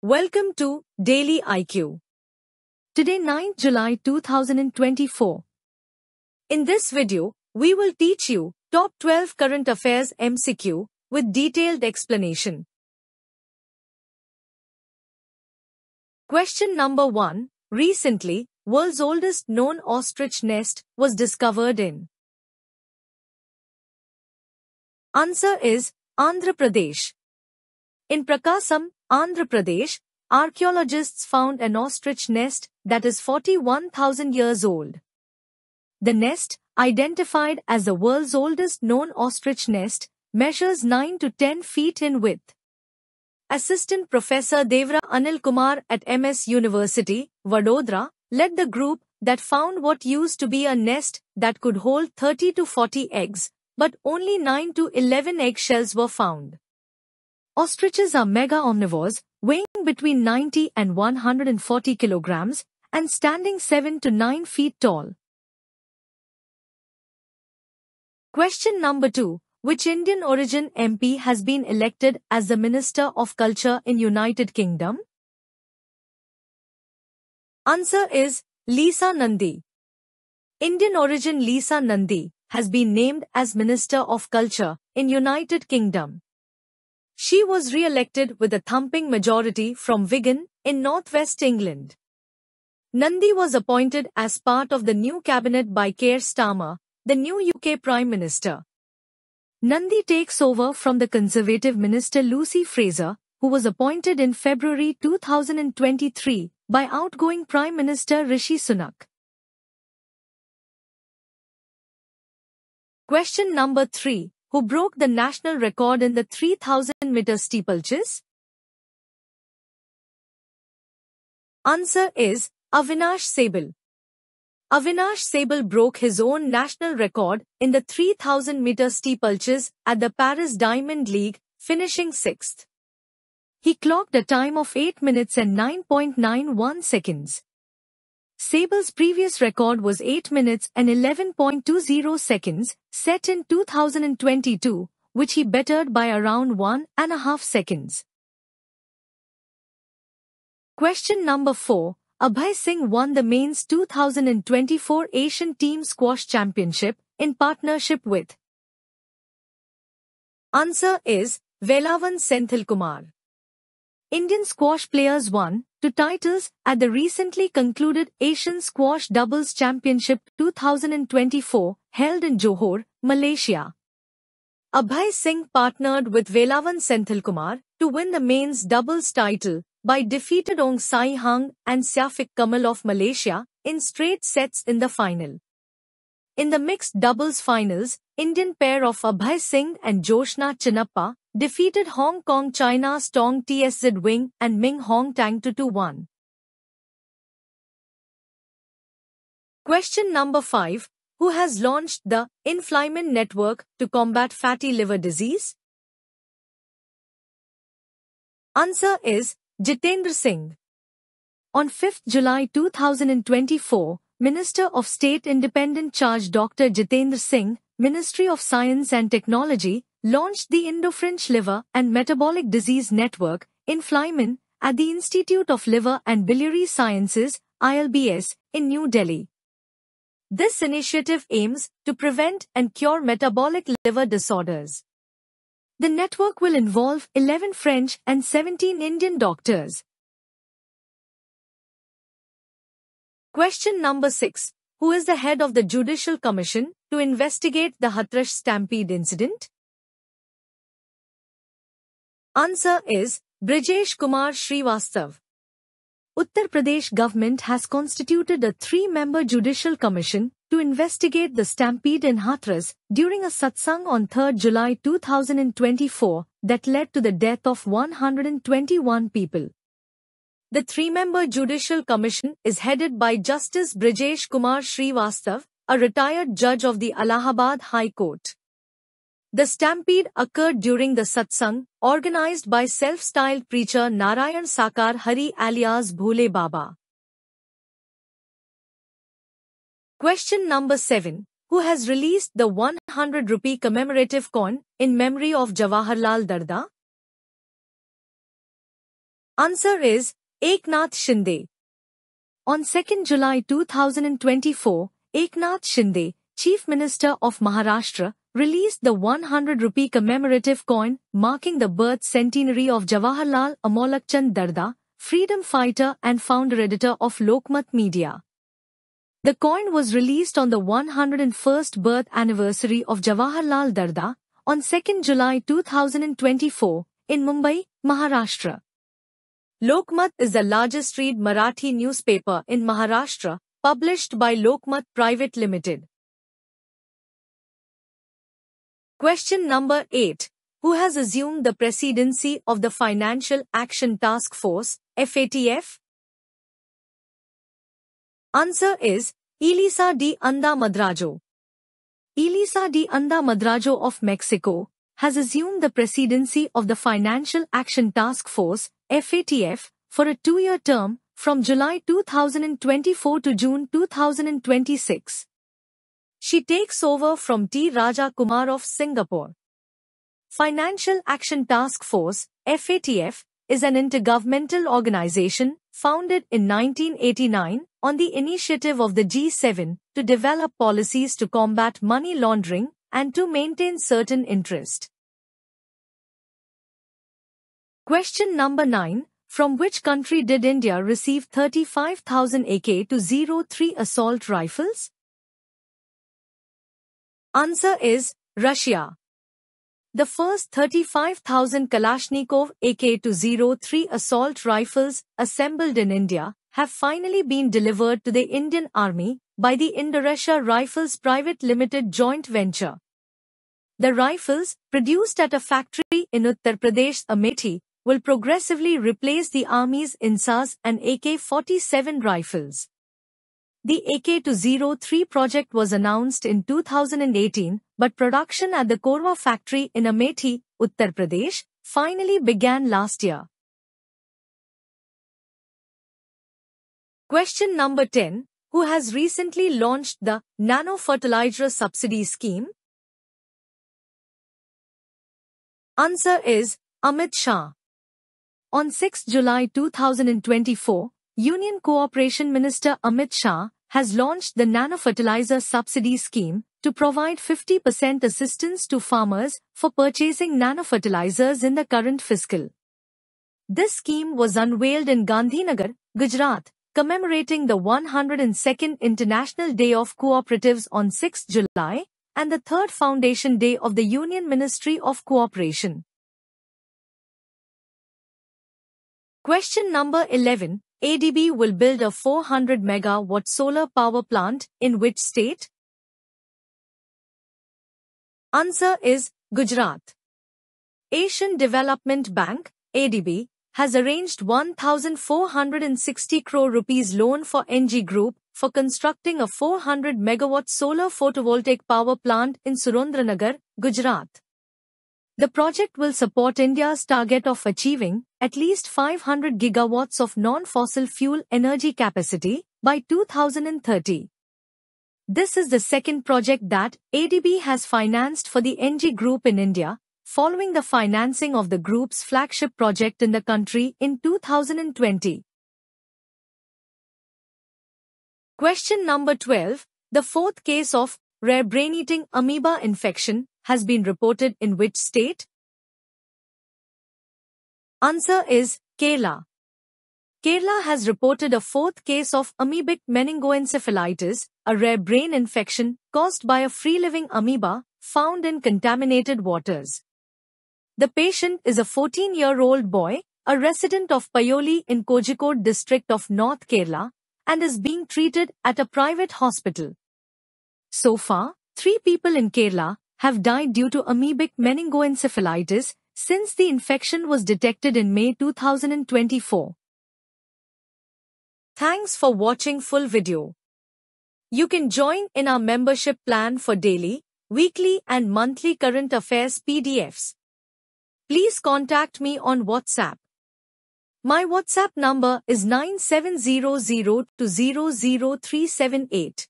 Welcome to Daily IQ. Today 9 July 2024. In this video, we will teach you Top 12 Current Affairs MCQ with detailed explanation. Question number 1. Recently, world's oldest known ostrich nest was discovered in. Answer is Andhra Pradesh. In Prakasam, Andhra Pradesh, archaeologists found an ostrich nest that is 41,000 years old. The nest, identified as the world's oldest known ostrich nest, measures 9 to 10 feet in width. Assistant Professor Devra Anil Kumar at MS University, Vadodara, led the group that found what used to be a nest that could hold 30 to 40 eggs, but only 9 to 11 eggshells were found. Ostriches are mega omnivores, weighing between 90 and 140 kilograms and standing 7 to 9 feet tall. Question number 2. Which Indian origin MP has been elected as the Minister of Culture in United Kingdom? Answer is Lisa Nandi. Indian origin Lisa Nandi has been named as Minister of Culture in United Kingdom. She was re-elected with a thumping majority from Wigan in northwest England. Nandi was appointed as part of the new cabinet by Keir Starmer, the new UK Prime Minister. Nandi takes over from the Conservative Minister Lucy Fraser, who was appointed in February 2023 by outgoing Prime Minister Rishi Sunak. Question number 3 who broke the national record in the 3000-meter steeplechase? Answer is Avinash Sable. Avinash Sable broke his own national record in the 3000-meter steeplechase at the Paris Diamond League, finishing 6th. He clocked a time of 8 minutes and 9.91 seconds. Sable's previous record was 8 minutes and 11.20 seconds, set in 2022, which he bettered by around one and a half seconds. Question number 4. Abhay Singh won the Maine's 2024 Asian Team Squash Championship in partnership with. Answer is Velavan Senthil Kumar. Indian squash players won to titles at the recently concluded Asian Squash Doubles Championship 2024 held in Johor, Malaysia. Abhay Singh partnered with Velavan Senthilkumar to win the mains doubles title by defeated Ong Sai Hang and Syafiq Kamal of Malaysia in straight sets in the final. In the mixed doubles finals, Indian pair of Abhay Singh and Joshna Chinappa defeated Hong Kong China's Tong TSZ Wing and Ming Hong Tang to 2-1. Question number 5. Who has launched the Inflamin Network to combat fatty liver disease? Answer is Jitendra Singh. On 5 July 2024, Minister of State Independent Charge Dr. Jitendra Singh, Ministry of Science and Technology, launched the Indo-French Liver and Metabolic Disease Network, in INFLYMIN, at the Institute of Liver and Biliary Sciences, ILBS, in New Delhi. This initiative aims to prevent and cure metabolic liver disorders. The network will involve 11 French and 17 Indian doctors. Question number 6. Who is the head of the Judicial Commission to investigate the Hatrash stampede incident? Answer is Brijesh Kumar Srivastav. Uttar Pradesh government has constituted a three-member judicial commission to investigate the stampede in Hathras during a satsang on 3 July 2024 that led to the death of 121 people. The three-member judicial commission is headed by Justice Brijesh Kumar Srivastav, a retired judge of the Allahabad High Court. The stampede occurred during the satsang, organized by self-styled preacher Narayan Sakar Hari alias Bhule Baba. Question number 7. Who has released the 100 rupee commemorative coin in memory of Jawaharlal Darda? Answer is Eknath Shinde. On 2nd July 2024, Eknath Shinde, Chief Minister of Maharashtra, released the 100 rupee commemorative coin marking the birth centenary of Jawaharlal Amolakchand Darda, freedom fighter and founder editor of Lokmat Media. The coin was released on the 101st birth anniversary of Jawaharlal Darda on 2nd July 2024 in Mumbai, Maharashtra. Lokmat is the largest read Marathi newspaper in Maharashtra, published by Lokmat Private Limited. Question number 8. Who has assumed the presidency of the Financial Action Task Force, FATF? Answer is Elisa de Anda Madrajo. Elisa de Anda Madrajo of Mexico has assumed the presidency of the Financial Action Task Force, FATF, for a two-year term from July 2024 to June 2026. She takes over from T. Raja Kumar of Singapore. Financial Action Task Force, FATF, is an intergovernmental organization founded in 1989 on the initiative of the G7 to develop policies to combat money laundering and to maintain certain interest. Question number 9. From which country did India receive 35,000 AK-03 assault rifles? Answer is Russia. The first 35,000 Kalashnikov AK-203 assault rifles assembled in India have finally been delivered to the Indian Army by the Indoresha Rifles Private Limited joint venture. The rifles, produced at a factory in Uttar Pradesh Amethi, will progressively replace the Army's INSAS and AK-47 rifles. The AK-203 project was announced in 2018, but production at the Korwa factory in Amethi, Uttar Pradesh, finally began last year. Question number 10. Who has recently launched the Nano Fertilizer Subsidy Scheme? Answer is Amit Shah. On 6 July 2024, Union Cooperation Minister Amit Shah has launched the Nano Fertilizer subsidy scheme to provide 50% assistance to farmers for purchasing nano fertilizers in the current fiscal. This scheme was unveiled in Gandhinagar, Gujarat, commemorating the 102nd International Day of Cooperatives on 6 July and the 3rd Foundation Day of the Union Ministry of Cooperation. Question number 11. ADB will build a 400 megawatt solar power plant in which state? Answer is Gujarat. Asian Development Bank, ADB, has arranged 1,460 crore rupees loan for NG Group for constructing a 400 megawatt solar photovoltaic power plant in Surendranagar, Gujarat. The project will support India's target of achieving at least 500 gigawatts of non-fossil fuel energy capacity by 2030. This is the second project that ADB has financed for the NG Group in India, following the financing of the group's flagship project in the country in 2020. Question number 12. The fourth case of rare brain-eating amoeba infection has been reported in which state? Answer is Kerala. Kerala has reported a fourth case of amoebic meningoencephalitis, a rare brain infection caused by a free-living amoeba found in contaminated waters. The patient is a 14-year-old boy, a resident of Payoli in Kozhikode district of North Kerala, and is being treated at a private hospital. So far, three people in Kerala have died due to amoebic meningoencephalitis since the infection was detected in May 2024. Thanks for watching full video. You can join in our membership plan for daily, weekly and monthly current affairs PDFs. Please contact me on WhatsApp. My WhatsApp number is 9700 to 00378.